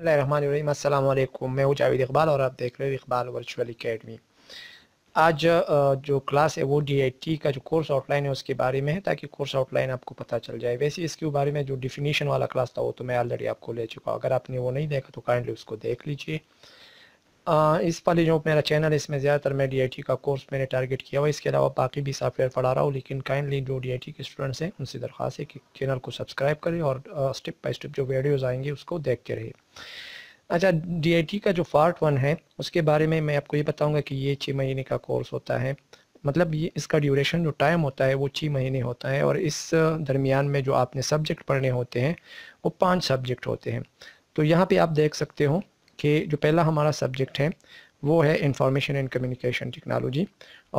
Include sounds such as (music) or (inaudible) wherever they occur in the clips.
अस्सलाम मैं हूँ जावेद इकबाल और आप देख रहे हो इकबाल वर्चुअल अकेडमी आज जो क्लास है वो डी का जो कोर्स आउटलाइन है उसके बारे में है ताकि कोर्स आउटलाइन आपको पता चल जाए वैसे इसके बारे में जो डिफिनीशन वाला क्लास था वो तो मैं ऑलरेडी आपको ले चुका हूँ अगर आपने वो नहीं देखा तो काइंडली उसको देख लीजिए आ, इस वाली जो मेरा चैनल है इसमें ज़्यादातर मैं डी का कोर्स मैंने टारगेट किया हुआ इसके अलावा बाकी भी सॉफ्टवेयर पढ़ा रहा हूँ लेकिन काइंडली जो डी के स्टूडेंट्स हैं उनसे दरख्वास्त है कि चैनल को सब्सक्राइब करें और स्टेप बाई स्टेप जो वीडियोज़ आएंगे उसको देखते रहे अच्छा डी का जो पार्ट वन है उसके बारे में मैं आपको ये बताऊँगा कि ये छः महीने का कोर्स होता है मतलब ये इसका ड्यूरेशन जो टाइम होता है वो छः महीने होता है और इस दरमियान में जो आपने सब्जेक्ट पढ़ने होते हैं वो पाँच सब्जेक्ट होते हैं तो यहाँ पे आप देख सकते हो कि जो पहला हमारा सब्जेक्ट है वो है इंफॉर्मेशन एंड कम्युनिकेशन टेक्नोलॉजी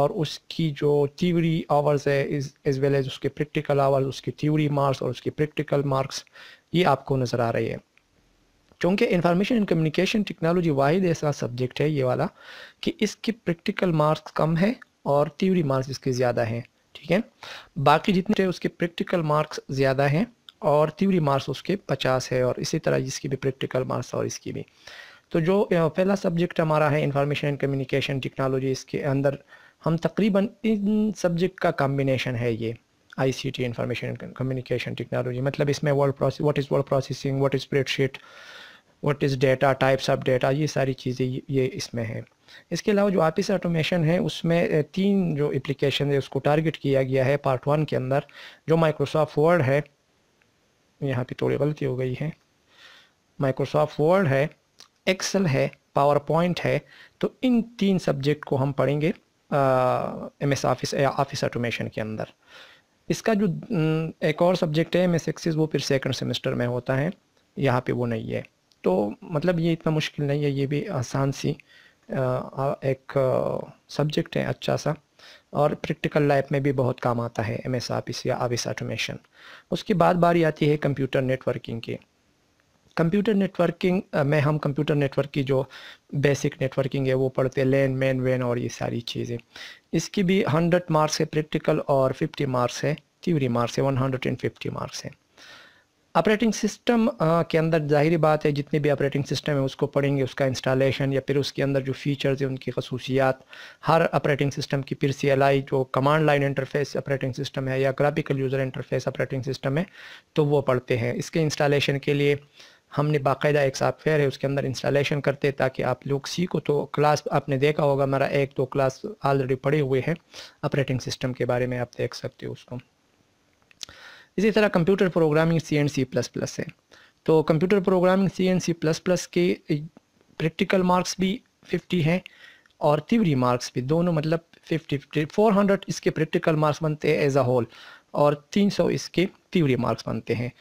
और उसकी जो थ्योरी आवर्स है एज वेल एज उसके प्रैक्टिकल आवर्स उसकी थ्योरी मार्क्स और उसके प्रैक्टिकल मार्क्स ये आपको नज़र आ रही है क्योंकि इंफॉर्मेशन एंड कम्युनिकेशन टेक्नोलॉजी वाहिद ऐसा सब्जेक्ट है ये वाला कि इसके प्रैक्टिकल मार्क्स कम है और थ्योरी मार्क्स इसके ज़्यादा हैं ठीक है बाकी जितने उसके प्रैक्टिकल मार्क्स ज़्यादा हैं और थ्योरी मार्क्स उसके पचास है और इसी तरह इसकी भी प्रैक्टिकल मार्क्स और इसकी भी तो जो पहला सब्जेक्ट हमारा है इंफॉर्मेशन एंड कम्युनिकेशन टेक्नोलॉजी इसके अंदर हम तकरीबन इन सब्जेक्ट का कम्बिनेशन है ये I C T information and communication technology मतलब इसमें word process what is word processing what is spreadsheet what is data types of data ये सारी चीज़ें ये इसमें है इसके अलावा जो ऑफिस ऑटोमेशन है उसमें तीन जो एप्लीकेशन है उसको टारगेट किया गया है पार्ट वन के अंदर जो माइक्रोसॉफ्ट वर्ड है यहाँ पे थोड़ी गलती हो गई है माइक्रोसॉफ्ट वर्ड है एक्सेल है पावर पॉइंट है तो इन तीन सब्जेक्ट को हम पढ़ेंगे एम एस ऑफिस या ऑफिस ऑटोमेशन के अंदर इसका जो एक और सब्जेक्ट है एम एस एक्सिस वो फिर सेकंड सेमेस्टर में होता है यहाँ पे वो नहीं है तो मतलब ये इतना मुश्किल नहीं है ये भी आसान सी एक सब्जेक्ट है अच्छा सा और प्रैक्टिकल लाइफ में भी बहुत काम आता है एम एस ऑफिस या ऑफिस ऑटोमेशन उसके बाद बारी आती है कंप्यूटर नेटवर्किंग की कंप्यूटर नेटवर्किंग में हम कंप्यूटर नेटवर्क की जो बेसिक नेटवर्किंग है वो पढ़ते हैं लैन मैन वैन और ये सारी चीज़ें इसकी भी हंड्रेड मार्क्स है प्रैक्टिकल और फिफ्टी मार्क्स है थ्योरी मार्क्स है one hundred and fifty marks है ऑपरेटिंग सिस्टम के अंदर जाहिर बात है जितने भी ऑपरेटिंग सिस्टम है उसको पढ़ेंगे उसका इंस्टॉलेशन या फिर उसके अंदर जो फीचर्स हैं उनकी खसूसियात हर ऑपरेटिंग सिस्टम की फिर सी एल आई जो command line interface operating system है या graphical user interface operating system है तो वो पढ़ते हैं इसके इंस्टॉलेशन के लिए हमने बाकायदा एक सॉफ्टवेयर है उसके अंदर इंस्टॉलेशन करते हैं ताकि आप लोग सीखो तो क्लास आपने देखा होगा मेरा एक दो तो क्लास ऑलरेडी पड़े हुए हैं ऑपरेटिंग सिस्टम के बारे में आप देख सकते हो उसको इसी तरह computer programming C and C plus plus है तो computer programming C and C plus plus के प्रैक्टिकल मार्क्स भी फिफ्टी हैं और थ्योरी मार्क्स भी दोनों मतलब फिफ्टी फिफ्टी फोर हंड्रेड इसके प्रैक्टिकल मार्क्स बनते हैं एज अ होल और तीन सौ इसके थ्योरी मार्क्स बनते हैं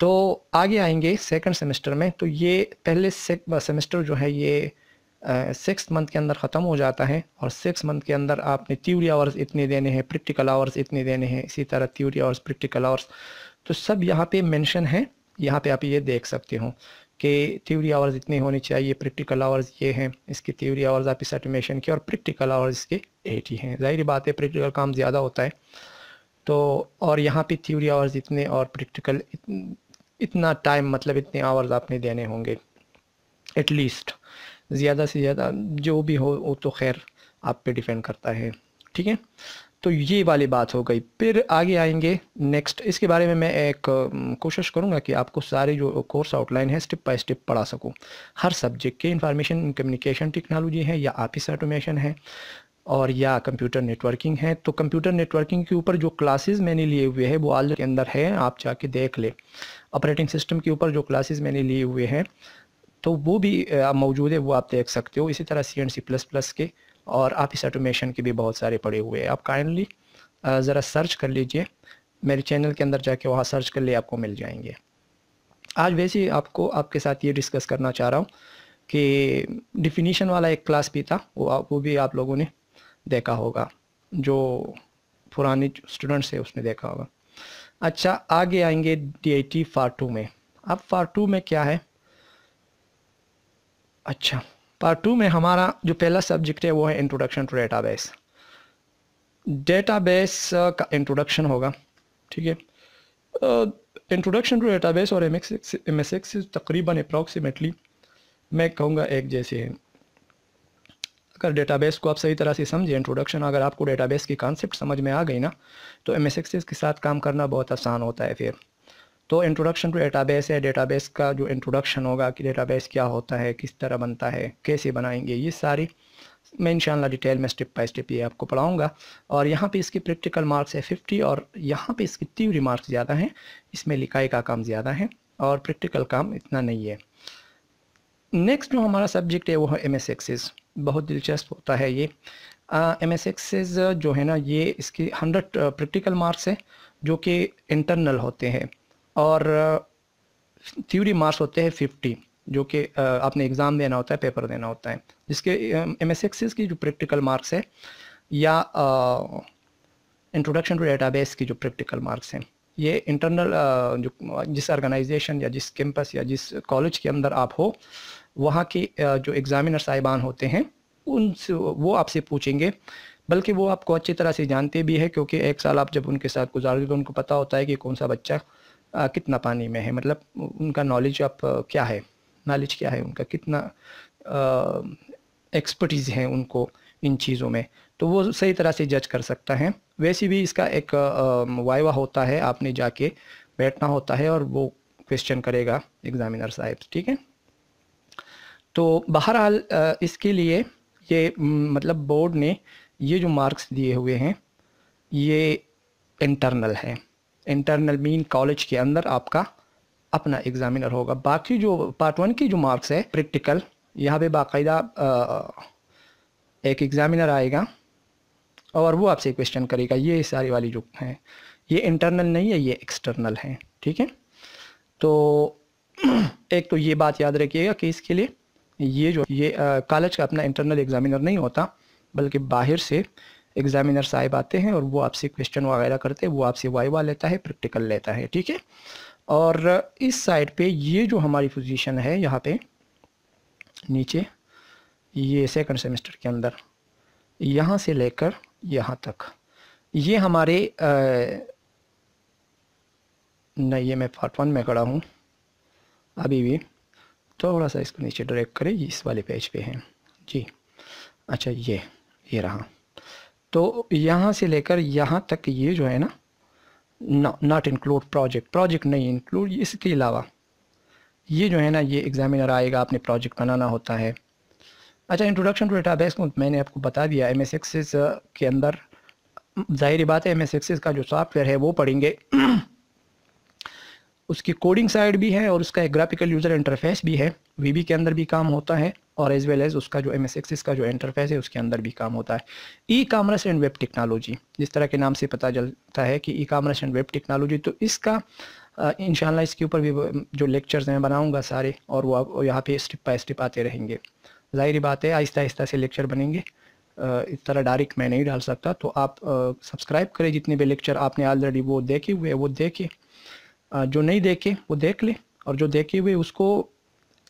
तो आगे आएंगे सेकंड सेमेस्टर में तो ये पहले सेमेस्टर जो है ये सिक्स मंथ के अंदर ख़त्म हो जाता है और सिक्स मंथ के अंदर आपने थ्यूरी आवर्स इतने देने हैं प्रैक्टिकल आवर्स इतने देने हैं इसी तरह थ्यूरी आवर्स प्रैक्टिकल आवर्स तो सब यहाँ पे मेंशन है यहाँ पे आप ये देख सकते हो कि थ्यूरी आवर्स इतने होने चाहिए प्रैक्टिकल आवर्स ये हैं इसके थ्यूरी आवर्स आप इस एटमेशन के और प्रैक्टिकल आवर्स इसके एट ही हैं जाहिर बात है प्रैक्टिकल काम ज़्यादा होता है तो और यहाँ पे थ्योरी आवर्स इतने और प्रैक्टिकल इतना टाइम मतलब इतने आवर्स आपने देने होंगे एटलीस्ट ज़्यादा से ज़्यादा जो भी हो वो तो खैर आप पे डिपेंड करता है ठीक है तो ये वाली बात हो गई फिर आगे आएंगे नेक्स्ट इसके बारे में मैं एक कोशिश करूँगा कि आपको सारे जो कोर्स आउटलाइन है स्टेप बाय स्टेप पढ़ा सकूँ हर सब्जेक्ट के इंफॉर्मेशन कम्युनिकेशन टेक्नोलॉजी है या ऑफिस ऑटोमेशन है और या कंप्यूटर नेटवर्किंग है तो कंप्यूटर नेटवर्किंग के ऊपर जो क्लासेस मैंने लिए हुए हैं वो आल के अंदर है आप जाके देख ले ऑपरेटिंग सिस्टम के ऊपर जो क्लासेस मैंने लिए हुए हैं तो वो भी मौजूद है वो आप देख सकते हो इसी तरह C and C plus plus के और आप इस ऑटोमेशन के भी बहुत सारे पड़े हुए हैं आप काइंडली ज़रा सर्च कर लीजिए मेरे चैनल के अंदर जाके वहाँ सर्च कर ले आपको मिल जाएंगे आज वैसे ही आपको आपके साथ ये डिस्कस करना चाह रहा हूँ कि डिफिनीशन वाला एक क्लास भी था वो वो भी आप लोगों ने देखा होगा जो पुराने स्टूडेंट्स है उसने देखा होगा अच्छा आगे आएंगे D I T part two में अब फार टू में क्या है अच्छा पार्ट टू में हमारा जो पहला सब्जेक्ट है वो है इंट्रोडक्शन टू डेटाबेस डेटाबेस का इंट्रोडक्शन होगा ठीक है इंट्रोडक्शन टू डेटाबेस और एम एस एक्स तकरीबन अप्रोक्सीमेटली मैं कहूँगा एक जैसे हैं अगर डेटाबेस को आप सही तरह से समझें इंट्रोडक्शन अगर आपको डेटाबेस की कॉन्सेप्ट समझ में आ गई ना तो एम के साथ काम करना बहुत आसान होता है फिर तो इंट्रोडक्शन टू डेटाबेस है डेटाबेस का जो इंट्रोडक्शन होगा कि डेटाबेस क्या होता है किस तरह बनता है कैसे बनाएंगे ये सारी मैं इंशाल्लाह डिटेल में स्टेप बाय स्टेप ये आपको पढ़ाऊँगा और यहाँ पे इसके प्रैक्टिकल मार्क्स है फिफ्टी और यहाँ पे इसकी तीवरी मार्क्स ज़्यादा हैं इसमें लिखाई का काम ज़्यादा है और प्रैक्टिकल काम इतना नहीं है नेक्स्ट जो हमारा सब्जेक्ट है वो है एम एस एक्सेस बहुत दिलचस्प होता है ये एम एस एक्सेज जो है ना ये इसके हंड्रेड प्रैक्टिकल मार्क्स हैं जो कि इंटरनल होते हैं और थ्योरी मार्क्स होते हैं फिफ्टी जो कि आपने एग्ज़ाम देना होता है पेपर देना होता है जिसके एम एस एक्सेज की जो प्रैक्टिकल मार्क्स है या इंट्रोडक्शन टू डेटाबेस की जो प्रैक्टिकल मार्क्स हैं ये इंटरनल जो जिस ऑर्गेनाइजेशन या जिस कैंपस या जिस कॉलेज के अंदर आप हो वहाँ के जो एग्ज़ामिनर साहिबान होते हैं उन वो आपसे पूछेंगे बल्कि वो आपको अच्छी तरह से जानते भी है क्योंकि एक साल आप जब उनके साथ गुजार तो उनको पता होता है कि कौन सा बच्चा आ, कितना पानी में है मतलब उनका नॉलेज आप क्या है नॉलेज क्या है उनका कितना एक्सपर्टीज़ है उनको इन चीज़ों में तो वो सही तरह से जज कर सकता है वैसे भी इसका एक वाइवा होता है आपने जाके बैठना होता है और वो क्वेश्चन करेगा एग्ज़ामिनर साहब ठीक है तो बहरहाल इसके लिए ये मतलब बोर्ड ने ये जो मार्क्स दिए हुए हैं ये इंटरनल है इंटरनल मीन कॉलेज के अंदर आपका अपना एग्ज़ामिनर होगा बाकी जो पार्ट वन की जो मार्क्स है प्रैक्टिकल यहाँ पे बाकायदा एक एग्ज़ामिनर आएगा और वो आपसे क्वेश्चन करेगा ये सारी वाली जो हैं ये इंटरनल नहीं है ये एक्सटर्नल है ठीक है तो (clears throat) एक तो ये बात याद रखिएगा कि इसके लिए ये जो ये कॉलेज का अपना इंटरनल एग्जामिनर नहीं होता बल्कि बाहर से एग्जामिनर साहब आते हैं और वो आपसे क्वेश्चन वगैरह करते हैं वो आपसे वाइवा लेता है प्रैक्टिकल लेता है ठीक है और इस साइड पे ये जो हमारी पोजीशन है यहाँ पे नीचे ये सेकंड सेमेस्टर के अंदर यहाँ से लेकर यहाँ तक ये हमारे नहीं ये मैं पार्ट वन में खड़ा हूँ अभी भी तो थोड़ा सा इसको नीचे ड्रैग करें इस वाले पेज पे हैं जी अच्छा ये ये रहा तो यहाँ से लेकर यहाँ तक ये जो है ना नॉट इंक्लूड प्रोजेक्ट प्रोजेक्ट नहीं इंक्लूड इसके अलावा ये जो है ना ये एग्जामिनर आएगा आपने प्रोजेक्ट बनाना होता है अच्छा इंट्रोडक्शन टू डेटा बेस मैंने आपको बता दिया एम एस एक्सेस के अंदर जाहिर बात है एम एस एक्सेस का जो सॉफ्टवेयर है वो पढ़ेंगे उसकी कोडिंग साइड भी है और उसका एक ग्राफिकल यूज़र इंटरफेस भी है वी के अंदर भी काम होता है और एज वेल एज उसका जो एम एस का जो इंटरफेस है उसके अंदर भी काम होता है e commerce and web technology जिस तरह के नाम से पता चलता है कि e commerce and web technology तो इसका इन इसके ऊपर भी जो लेक्चर्स हैं बनाऊँगा सारे और वो आप यहाँ पर स्टेप बाई स्टेप आते रहेंगे ज़ाहिर बात है आहिस्ता आहिस्ता से लेक्चर बनेंगे इस तरह डायरेक्ट मैं नहीं डाल सकता तो आप सब्सक्राइब करें जितने भी लेक्चर आपने ऑलरेडी वो देखे हुए वो देखें जो नहीं देखे वो देख ले और जो देखे हुए उसको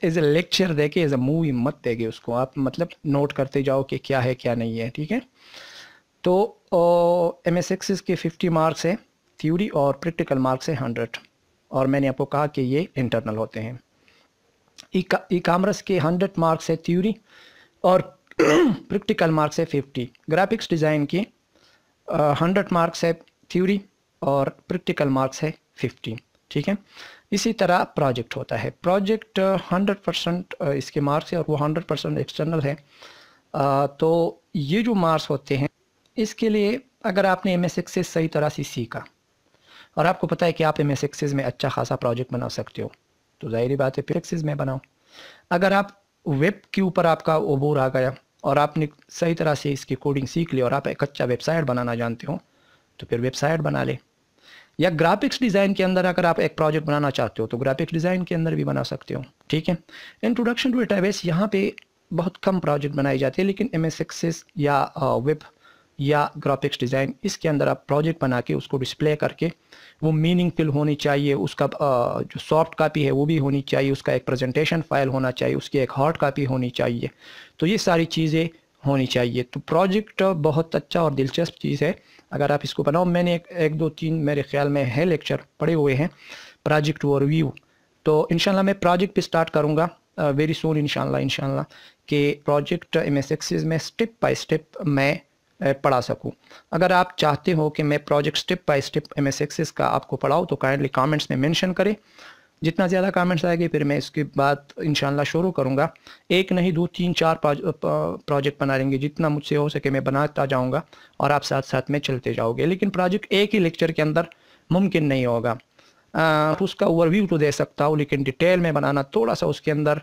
एज ए लेक्चर दे के एज ए मूवी मत के उसको आप मतलब नोट करते जाओ कि क्या है क्या नहीं है ठीक है तो एम एस एक्सिस के 50 मार्क्स है थ्योरी और प्रैक्टिकल मार्क्स है 100 और मैंने आपको कहा कि ये इंटरनल होते हैं ई कामर्स के 100 मार्क्स है थ्योरी और प्रैक्टिकल मार्क्स है 50 ग्राफिक्स डिज़ाइन के हंड्रेड मार्क्स है थ्योरी और प्रैक्टिकल मार्क्स है फिफ्टी ठीक है इसी तरह प्रोजेक्ट होता है प्रोजेक्ट 100 परसेंट इसके मार्क्स है और वो 100 परसेंट एक्सटर्नल है आ, तो ये जो मार्क्स होते हैं इसके लिए अगर आपने एम एस एक्सेस सही तरह से सीखा और आपको पता है कि आप एम एस एक्सेस में अच्छा खासा प्रोजेक्ट बना सकते हो तो जाहिर बात है फिर एक्सेस में बनाओ अगर आप वेब के ऊपर आपका ओबोर आ गया और आपने सही तरह से इसकी कोडिंग सीख ली और आप एक अच्छा वेबसाइट बनाना जानते हो तो फिर वेबसाइट बना लें या ग्राफिक्स डिज़ाइन के अंदर अगर आप एक प्रोजेक्ट बनाना चाहते हो तो ग्राफिक्स डिज़ाइन के अंदर भी बना सकते हो ठीक है इंट्रोडक्शन टू डेटाबेस यहाँ पे बहुत कम प्रोजेक्ट बनाई जाती है लेकिन एम एस या वेब या ग्राफिक्स डिज़ाइन इसके अंदर आप प्रोजेक्ट बना के उसको डिस्प्ले करके वो मीनिंगफुल होनी चाहिए उसका जो सॉफ्ट कापी है वो भी होनी चाहिए उसका एक प्रेजेंटेशन फाइल होना चाहिए उसकी एक हार्ड कापी होनी चाहिए तो ये सारी चीज़ें होनी चाहिए तो प्रोजेक्ट बहुत अच्छा और दिलचस्प चीज़ है अगर आप इसको बनाओ मैंने एक, एक दो तीन मेरे ख्याल में है लेक्चर पड़े हुए हैं प्रोजेक्ट व्यू तो इनशाला मैं प्रोजेक्ट भी स्टार्ट करूँगा वेरी सोन इनशाला इनशाला कि प्रोजेक्ट एम एस एक्सिस में स्टेप बाय स्टेप मैं पढ़ा सकूं अगर आप चाहते हो कि मैं project step by step M S Access का आपको पढ़ाऊँ तो काइंडली कमेंट्स में मेंशन करें जितना ज़्यादा कमेंट्स आएंगे फिर मैं इसके बाद इन शुरू करूँगा एक नहीं दो तीन चार प्रोजेक्ट बना लेंगे जितना मुझसे हो सके मैं बनाता जाऊँगा और आप साथ साथ में चलते जाओगे लेकिन प्रोजेक्ट एक ही लेक्चर के अंदर मुमकिन नहीं होगा आ, उसका ओवरव्यू तो दे सकता हूँ लेकिन डिटेल में बनाना थोड़ा सा उसके अंदर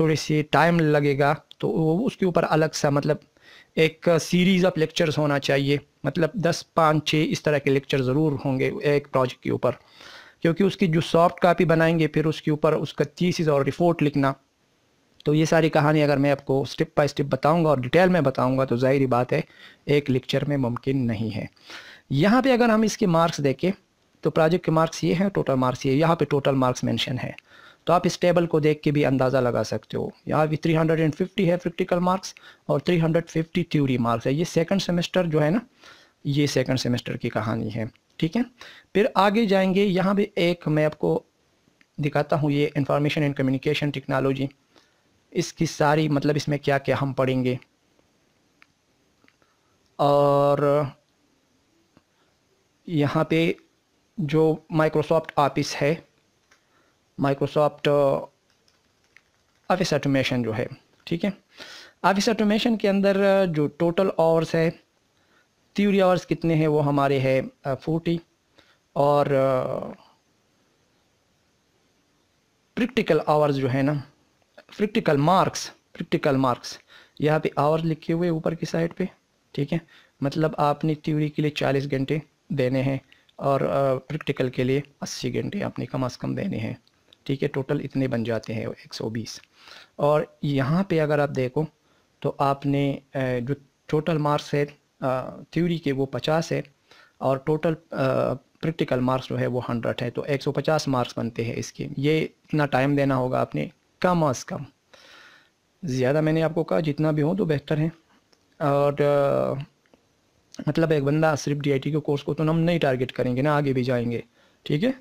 थोड़ी सी टाइम लगेगा तो उसके ऊपर अलग सा मतलब एक सीरीज़ ऑफ लेक्चर्स होना चाहिए मतलब दस पाँच छः इस तरह के लेक्चर ज़रूर होंगे एक प्रोजेक्ट के ऊपर क्योंकि उसकी जो सॉफ्ट कापी बनाएंगे फिर उसके ऊपर उसका थीसिस और रिपोर्ट लिखना तो ये सारी कहानी अगर मैं आपको स्टेप बाय स्टेप बताऊंगा और डिटेल में बताऊंगा तो ज़ाहिर बात है एक लेक्चर में मुमकिन नहीं है यहाँ पे अगर हम इसके मार्क्स देखें तो प्रोजेक्ट के मार्क्स ये हैं टोटल मार्क्स ये यहाँ पे टोटल मार्क्स मेंशन है तो आप इस टेबल को देख के भी अंदाज़ा लगा सकते हो यहाँ भी 350 है प्रैक्टिकल मार्क्स और 350 थ्योरी मार्क्स है ये सेकंड सेमेस्टर जो है ना ये सेकंड सेमेस्टर की कहानी है ठीक है फिर आगे जाएंगे यहाँ भी एक मैं आपको दिखाता हूँ ये इंफॉर्मेशन एंड कम्युनिकेशन टेक्नोलॉजी इसकी सारी मतलब इसमें क्या क्या हम पढ़ेंगे और यहाँ पे जो माइक्रोसॉफ्ट ऑफिस है माइक्रोसॉफ्ट ऑफिस ऑटोमेशन जो है ठीक है ऑफिस ऑटोमेशन के अंदर uh, जो टोटल आवर्स है थ्यूरी आवर्स कितने हैं वो हमारे हैं फोर्टी और प्रैक्टिकल आवर्स जो है ना प्रैक्टिकल मार्क्स प्रैक्टिकल मार्क्स यहाँ पे आवर्स लिखे हुए ऊपर की साइड पे ठीक है मतलब आपने थ्यूरी के लिए चालीस घंटे देने हैं और प्रैक्टिकल के लिए अस्सी घंटे आपने कम अज़ कम देने हैं ठीक है टोटल इतने बन जाते हैं एक सौ बीस और यहाँ पे अगर आप देखो तो आपने जो टोटल मार्क्स है थ्योरी के वो पचास है और टोटल प्रैक्टिकल मार्क्स जो है वो हंड्रेड है तो एक सौ पचास मार्क्स बनते हैं इसके ये इतना टाइम देना होगा आपने कम अज़ कम ज़्यादा मैंने आपको कहा जितना भी हो तो बेहतर है और आ, मतलब एक बंदा सिर्फ डी के कोर्स को तो हम नहीं टारगेट करेंगे ना आगे भी जाएंगे ठीक है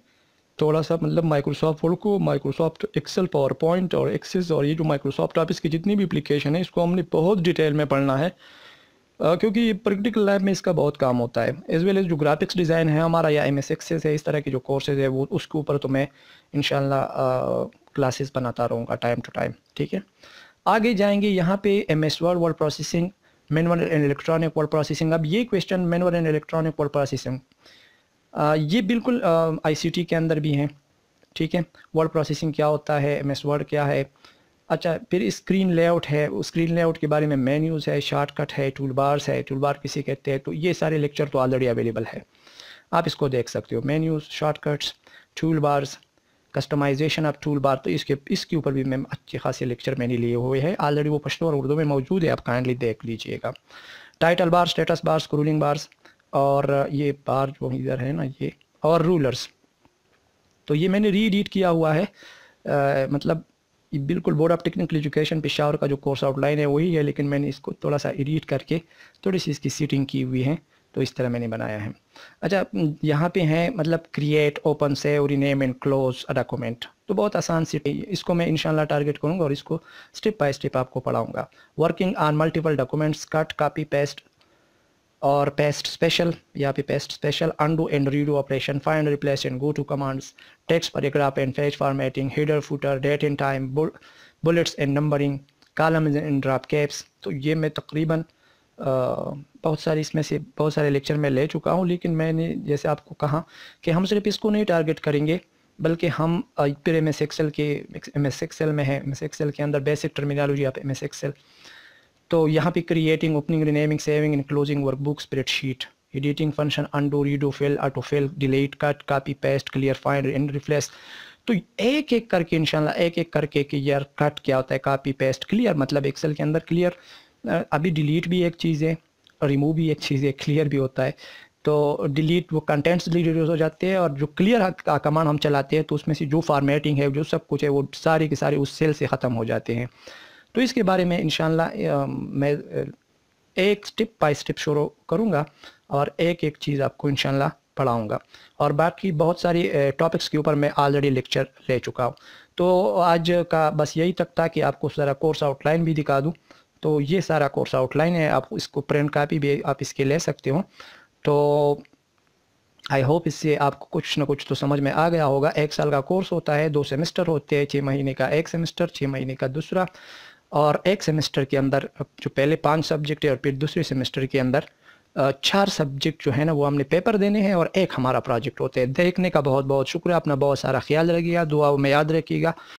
थोड़ा सा मतलब माइक्रोसॉफ्ट वर्ड को माइक्रोसॉफ्ट एक्सेल पावर पॉइंट और एक्सेस और ये जो माइक्रोसॉफ्ट ऑफिस की जितनी भी एप्लीकेशन है इसको हमने बहुत डिटेल में पढ़ना है क्योंकि प्रैक्टिकल लाइफ में इसका बहुत काम होता है एज वेल एज जो ग्राफिक्स डिज़ाइन है हमारा या एम एस एक्सेस है इस तरह के जो कोर्सेज है वो उसके ऊपर तो मैं इन क्लासेस बनाता रहूँगा टाइम टू टाइम ठीक है आगे जाएंगे यहाँ पे M S Word word processing manual and electronic word processing अब ये question manual and electronic word processing ये बिल्कुल आईसीटी के अंदर भी हैं ठीक है वर्ड प्रोसेसिंग क्या होता है एम एस वर्ड क्या है अच्छा फिर स्क्रीन लेआउट है स्क्रीन लेआउट के बारे में मेन्यूज़ है शॉर्टकट है टूल बार्स है टूल बार किसी कहते हैं तो ये सारे लेक्चर तो ऑलरेडी अवेलेबल है आप इसको देख सकते हो menus shortcuts tool bars customization of tool bar तो इसके इसके ऊपर भी मैम अच्छे खासे लेक्चर मैंने लिए हुए हैं ऑलरेडी वो पश्तो और उर्दू में मौजूद है आप काइंडली देख लीजिएगा title bar status bar scrolling bars और ये बार जो इधर है ना ये और रूलर्स तो ये मैंने रीड किया हुआ है आ, मतलब बिल्कुल board of technical education Peshawar का जो कोर्स आउटलाइन है वही है लेकिन मैंने इसको थोड़ा सा एडिट करके थोड़ी सी इसकी सीटिंग की हुई है तो इस तरह मैंने बनाया है अच्छा यहाँ पे है मतलब create open save rename and close a document तो बहुत आसान सी इसको मैं इनशाला टारगेट करूँगा और इसको स्टेप बाय स्टेप आपको पढ़ाऊँगा working on multiple documents cut copy paste और पेस्ट स्पेशल यहाँ पे paste special undo and redo operation find replace and go to commands text पर एक page formatting header footer date and time bullets and numbering column and drop caps तो ये मैं तकरीबन बहुत सारी इसमें से बहुत सारे लेक्चर में ले चुका हूँ लेकिन मैंने जैसे आपको कहा कि हम सिर्फ इसको नहीं टारगेट करेंगे बल्कि हम फिर एम एस एक्सेल के एम एस एक्सेल में है एम एस एक्सेल के अंदर बेसिक टर्मिनोलॉजी आप एम एस एक्सेल तो यहाँ पे creating opening renaming saving and closing workbook spreadsheet editing function undo redo fill auto fill delete cut copy paste clear find and replace तो एक एक करके इनशाला एक एक करके कि यार कट क्या होता है कापी पेस्ट क्लियर मतलब एक्सेल के अंदर क्लियर अभी डिलीट भी एक चीज़ है रिमूव भी एक चीज़ है क्लियर भी होता है तो डिलीट वो कंटेंट्स डिलीट हो जाते हैं और जो क्लियर का कमान हम चलाते हैं तो उसमें से जो फार्मेटिंग है जो सब कुछ है वो सारे के सारे उस सेल से ख़त्म हो जाते हैं तो इसके बारे में इन मैं एक स्टेप बाई स्टेप शुरू करूँगा और एक एक चीज़ आपको इन पढ़ाऊँगा और बाकी बहुत सारी टॉपिक्स के ऊपर मैं ऑलरेडी लेक्चर ले चुका हूँ तो आज का बस यही तक था कि आपको सारा कोर्स आउटलाइन भी दिखा दूँ तो ये सारा कोर्स आउटलाइन है आप इसको प्रिंट कापी भी आप इसके ले सकते हो तो आई होप इससे आपको कुछ ना कुछ तो समझ में आ गया होगा एक साल का कोर्स होता है दो सेमेस्टर होते हैं छः महीने का एक सेमेस्टर छः महीने का दूसरा और एक सेमेस्टर के अंदर जो पहले पांच सब्जेक्ट है और फिर दूसरे सेमेस्टर के अंदर चार सब्जेक्ट जो है ना वो हमने पेपर देने हैं और एक हमारा प्रोजेक्ट होते हैं देखने का बहुत बहुत शुक्रिया अपना बहुत सारा ख्याल रखिएगा दुआ में याद रखिएगा